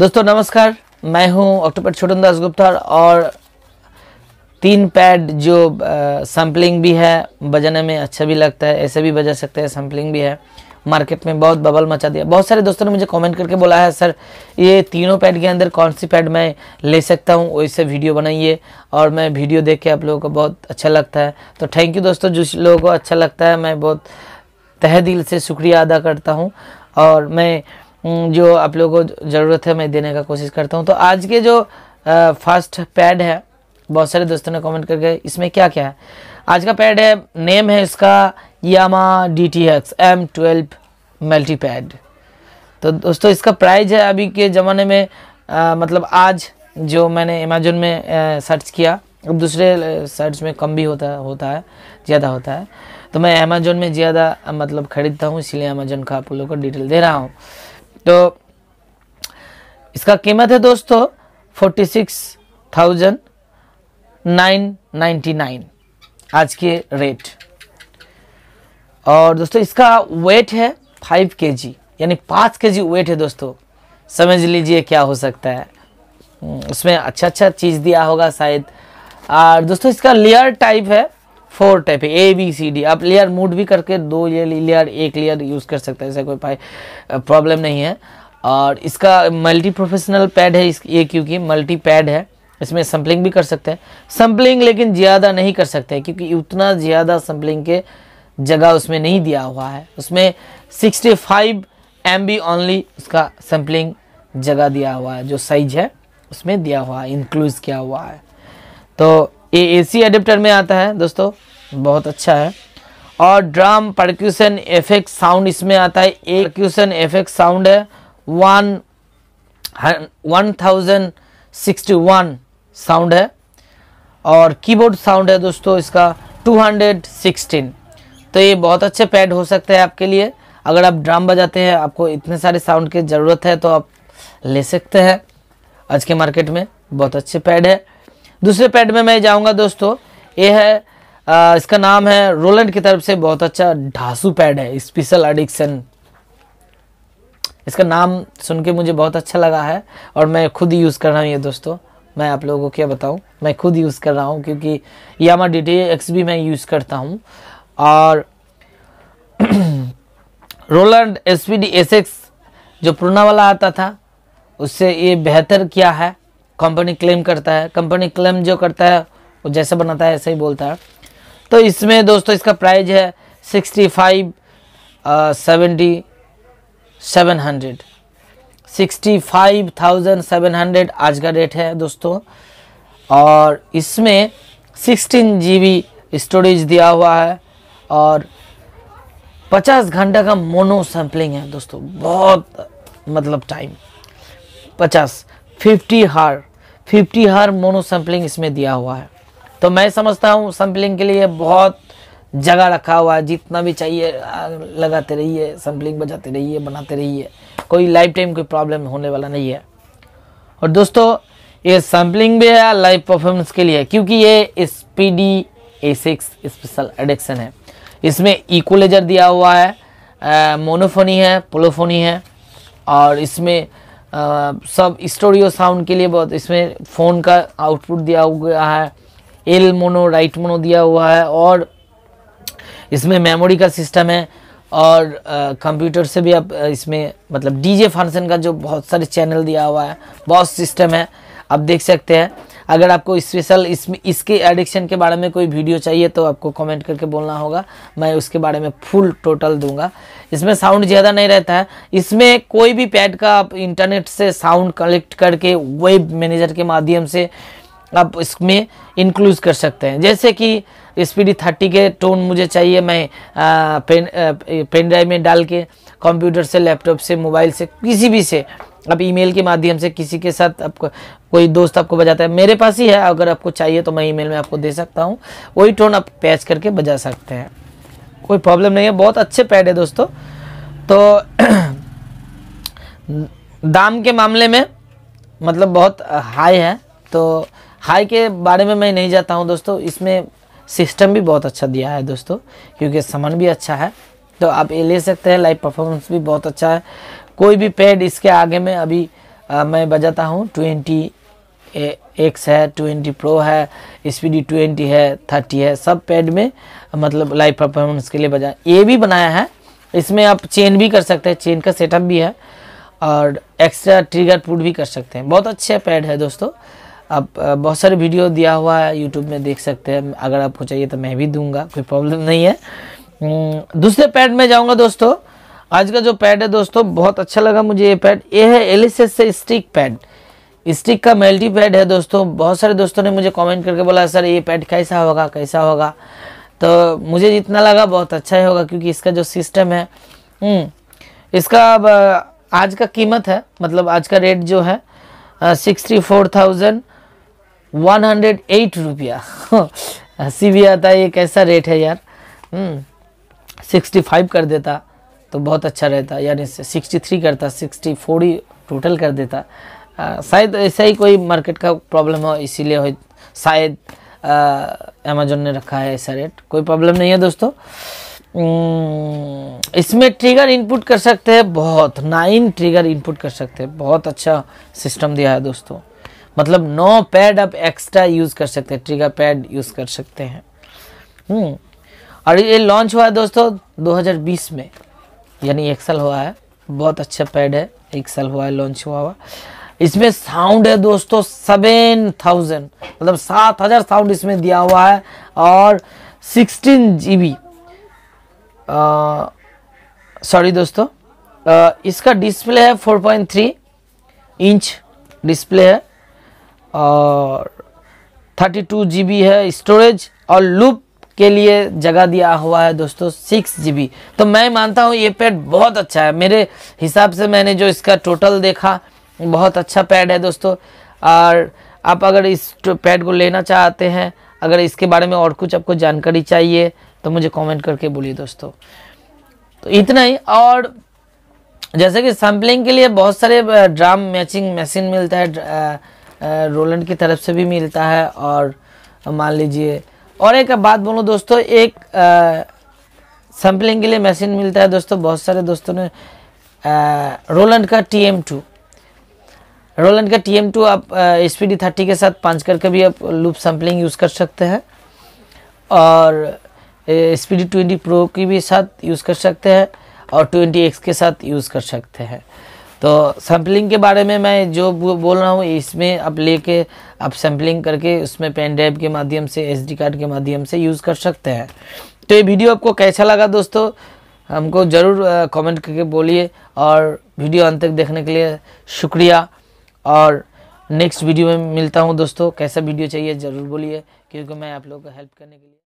दोस्तों नमस्कार मैं हूं ऑक्टोपैड छोटन दास गुप्ता और तीन पैड जो सैम्पलिंग भी है बजाने में अच्छा भी लगता है ऐसे भी बजा सकते हैं सैम्पलिंग भी है मार्केट में बहुत बबल मचा दिया बहुत सारे दोस्तों ने मुझे कमेंट करके बोला है सर ये तीनों पैड के अंदर कौन सी पैड मैं ले सकता हूँ वैसे वीडियो बनाइए और मैं वीडियो देख के आप लोगों को बहुत अच्छा लगता है तो थैंक यू दोस्तों जिस लोगों को अच्छा लगता है मैं बहुत तह दिल से शुक्रिया अदा करता हूँ और मैं हम्म, जो आप लोगों को ज़रूरत है मैं देने का कोशिश करता हूँ तो आज के जो फर्स्ट पैड है बहुत सारे दोस्तों ने कमेंट करके इसमें क्या क्या है आज का पैड है नेम है इसका Yamaha D T X M twelve multi pad तो दोस्तों इसका प्राइस है अभी के ज़माने में आ, मतलब आज जो मैंने अमेजोन में आ, सर्च किया अब दूसरे सर्च में कम भी होता होता है ज़्यादा होता है तो मैं अमेजोन में ज़्यादा मतलब ख़रीदता हूँ इसीलिए अमेजोन का आप लोगों को डिटेल दे रहा हूँ तो इसका कीमत है दोस्तों forty six thousand nine ninety nine आज के रेट और दोस्तों इसका वेट है फाइव के जी यानी पाँच के जी वेट है दोस्तों समझ लीजिए क्या हो सकता है हम्म, उसमें अच्छा अच्छा चीज़ दिया होगा शायद और दोस्तों इसका लेयर टाइप है फोर टाइप है ए बी सी डी आप लेयर मूड भी करके दो लेयर एक लेयर यूज़ कर सकते हैं ऐसा कोई प्रॉब्लम नहीं है और इसका मल्टी प्रोफेशनल पैड है इस ये क्योंकि मल्टी पैड है इसमें सैम्पलिंग भी कर सकते हैं सैम्पलिंग लेकिन ज़्यादा नहीं कर सकते क्योंकि उतना ज़्यादा सैम्पलिंग के जगह उसमें नहीं दिया हुआ है उसमें 65 फाइव एम बी ऑनली उसका सैम्पलिंग जगह दिया हुआ है जो साइज है उसमें दिया हुआ है इंक्लूज किया हुआ है तो ये एसी एडेप्टर में आता है दोस्तों बहुत अच्छा है और ड्रम परक्यूशन एफेक्ट साउंड इसमें आता है ए परक्यूशन एफेक्ट साउंड है one one thousand sixty one sound है और कीबोर्ड साउंड है दोस्तों इसका टू हंड्रेड सिक्सटीन तो ये बहुत अच्छे पैड हो सकते हैं आपके लिए अगर आप ड्रम बजाते हैं आपको इतने सारे साउंड की ज़रूरत है तो आप ले सकते हैं आज के मार्केट में बहुत अच्छे पैड है दूसरे पैड में मैं जाऊँगा दोस्तों ये है आ, इसका नाम है रोलैंड की तरफ से बहुत अच्छा ढासू पैड है स्पेशल एडिक्शन इसका नाम सुन के मुझे बहुत अच्छा लगा है और मैं खुद यूज़ कर रहा हूँ ये दोस्तों मैं आप लोगों को क्या बताऊँ मैं खुद यूज़ कर रहा हूँ क्योंकि यामा डी टी एक्स भी मैं यूज़ करता हूँ और Roland S P D S X जो पुराना वाला आता था उससे ये बेहतर क्या है कंपनी क्लेम करता है कंपनी क्लेम जो करता है वो जैसे बनाता है ऐसे ही बोलता है तो इसमें दोस्तों इसका प्राइज है sixty five seventy seven hundred sixty five thousand seven hundred आज का रेट है दोस्तों और इसमें सिक्सटीन जी बी स्टोरेज दिया हुआ है और पचास घंटा का मोनो सैम्पलिंग है दोस्तों बहुत मतलब टाइम पचास फिफ्टी हार फिफ्टी हार मोनो सैम्पलिंग इसमें दिया हुआ है तो मैं समझता हूँ सैम्पलिंग के लिए बहुत जगह रखा हुआ है जितना भी चाहिए लगाते रहिए सैम्पलिंग बजाते रहिए बनाते रहिए कोई लाइफ टाइम कोई प्रॉब्लम होने वाला नहीं है और दोस्तों ये सैम्पलिंग भी है लाइव परफॉर्मेंस के लिए क्योंकि ये S P D A six special edition है इसमें इकोलेजर दिया हुआ है मोनोफोनी है पोलोफोनी है और इसमें आ, सब स्टोरियो साउंड के लिए बहुत इसमें फ़ोन का आउटपुट दिया हुआ है एल मोनो राइट मोनो दिया हुआ है और इसमें मेमोरी का सिस्टम है और कंप्यूटर से भी आप इसमें मतलब डीजे फंक्शन का जो बहुत सारे चैनल दिया हुआ है बहुत सिस्टम है आप देख सकते हैं अगर आपको स्पेशल इस इसके एडिक्शन के बारे में कोई वीडियो चाहिए तो आपको कमेंट करके बोलना होगा मैं उसके बारे में फुल टोटल दूंगा इसमें साउंड ज़्यादा नहीं रहता है इसमें कोई भी पैड का आप इंटरनेट से साउंड कलेक्ट करके वेब मैनेजर के माध्यम से आप इसमें इंक्लूज कर सकते हैं जैसे कि एस थर्टी के टोन मुझे चाहिए मैं पेन पेन ड्राइव में डाल के कंप्यूटर से लैपटॉप से मोबाइल से किसी भी से अब ईमेल के माध्यम से किसी के साथ आपको कोई दोस्त आपको बजाता है मेरे पास ही है अगर आपको चाहिए तो मैं ईमेल में आपको दे सकता हूँ वही टोन आप पैच करके बजा सकते हैं कोई प्रॉब्लम नहीं है बहुत अच्छे पैड है दोस्तों तो दाम के मामले में मतलब बहुत हाई है तो हाई के बारे में मैं नहीं जाता हूँ दोस्तों इसमें सिस्टम भी बहुत अच्छा दिया है दोस्तों क्योंकि सामान भी अच्छा है तो आप ये ले सकते हैं लाइव परफॉर्मेंस भी बहुत अच्छा है कोई भी पैड इसके आगे में अभी आ, मैं बजाता हूँ ट्वेंटी एक्स है ट्वेंटी प्रो है स्पीडी ट्वेंटी है थर्टी है सब पैड में मतलब लाइव परफॉर्मेंस के लिए बजा ये भी बनाया है इसमें आप चेन भी कर सकते हैं चेन का सेटअप भी है और एक्स्ट्रा ट्रिगर पुट भी कर सकते हैं बहुत अच्छे पैड है दोस्तों आप बहुत सारे वीडियो दिया हुआ है यूट्यूब में देख सकते हैं अगर आपको चाहिए तो मैं भी दूंगा कोई प्रॉब्लम नहीं है हम्म, दूसरे पैड में जाऊंगा दोस्तों आज का जो पैड है दोस्तों बहुत अच्छा लगा मुझे ये पैड ये है एलिस से स्टिक पैड स्टिक का मल्टी पैड है दोस्तों बहुत सारे दोस्तों ने मुझे कॉमेंट करके बोला सर ये पैड कैसा होगा कैसा होगा तो मुझे जितना लगा बहुत अच्छा ही होगा क्योंकि इसका जो सिस्टम है हम्म, इसका अब आज का कीमत है मतलब आज का रेट जो है sixty four thousand one hundred eight रुपया हंसी भी आता है ये कैसा रेट है यार हम्म, सिक्सटी फाइव कर देता तो बहुत अच्छा रहता यानी सिक्सटी थ्री करता सिक्सटी फोर ही टोटल कर देता शायद ऐसा ही कोई मार्केट का प्रॉब्लम हो इसीलिए शायद अमेजोन ने रखा है ऐसा रेट कोई प्रॉब्लम नहीं है दोस्तों हम्म, इसमें ट्रिगर इनपुट कर सकते हैं बहुत नाइन ट्रिगर इनपुट कर सकते हैं बहुत अच्छा सिस्टम दिया है दोस्तों मतलब नो पैड आप एक्स्ट्रा यूज कर सकते हैं ट्रिगर पैड यूज कर सकते हैं हम्म। और ये लॉन्च हुआ है दोस्तों 2020 में यानी एक साल हुआ है बहुत अच्छा पैड है एक साल हुआ है लॉन्च हुआ हुआ इसमें साउंड है दोस्तों सेवन थाउजेंड मतलब सात हजार साउंड इसमें दिया हुआ है और सिक्सटीन जी बी सॉरी दोस्तों आ, इसका डिस्प्ले है 4.3 इंच डिस्प्ले है और 32 बी है स्टोरेज और लूप के लिए जगह दिया हुआ है दोस्तों सिक्स जी तो मैं मानता हूँ ये पैड बहुत अच्छा है मेरे हिसाब से मैंने जो इसका टोटल देखा बहुत अच्छा पैड है दोस्तों और आप अगर इस पैड को लेना चाहते हैं अगर इसके बारे में और कुछ आपको जानकारी चाहिए तो मुझे कमेंट करके बोलिए दोस्तों तो इतना ही और जैसे कि सैम्पलिंग के लिए बहुत सारे ड्राम मैचिंग मशीन मिलता है रोलैंड की तरफ से भी मिलता है और मान लीजिए और एक बात बोलो दोस्तों एक सैम्पलिंग के लिए मशीन मिलता है दोस्तों बहुत सारे दोस्तों ने रोलैंड का टी एम टू रोलैंड का टी एम टू आप एस पी डी थर्टी के साथ पाँच करके भी आप लूप सैम्पलिंग यूज़ कर सकते हैं और S P D twenty pro की भी साथ यूज़ कर सकते हैं और ट्वेंटी एक्स के साथ यूज़ कर सकते हैं तो सैम्पलिंग के बारे में मैं जो बोल रहा हूँ इसमें आप लेके आप सैम्पलिंग करके उसमें पेन ड्राइव के माध्यम से डी कार्ड के माध्यम से यूज़ कर सकते हैं तो ये वीडियो आपको कैसा लगा दोस्तों हमको ज़रूर कमेंट करके बोलिए और वीडियो अंत तक देखने के लिए शुक्रिया और नेक्स्ट वीडियो में मिलता हूँ दोस्तों कैसा वीडियो चाहिए ज़रूर बोलिए क्योंकि मैं आप लोगों को हेल्प करने के लिए